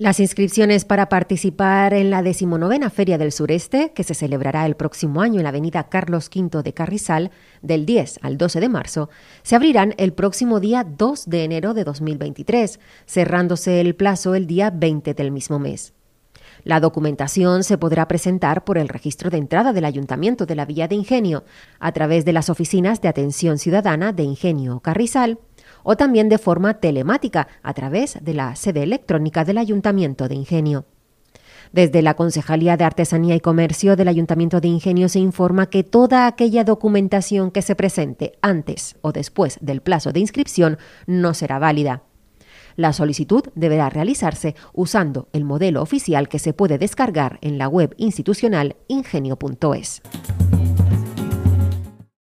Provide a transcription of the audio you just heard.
Las inscripciones para participar en la decimonovena Feria del Sureste, que se celebrará el próximo año en la avenida Carlos V de Carrizal, del 10 al 12 de marzo, se abrirán el próximo día 2 de enero de 2023, cerrándose el plazo el día 20 del mismo mes. La documentación se podrá presentar por el registro de entrada del Ayuntamiento de la Villa de Ingenio, a través de las oficinas de atención ciudadana de Ingenio Carrizal o también de forma telemática a través de la sede electrónica del Ayuntamiento de Ingenio. Desde la Concejalía de Artesanía y Comercio del Ayuntamiento de Ingenio se informa que toda aquella documentación que se presente antes o después del plazo de inscripción no será válida. La solicitud deberá realizarse usando el modelo oficial que se puede descargar en la web institucional ingenio.es.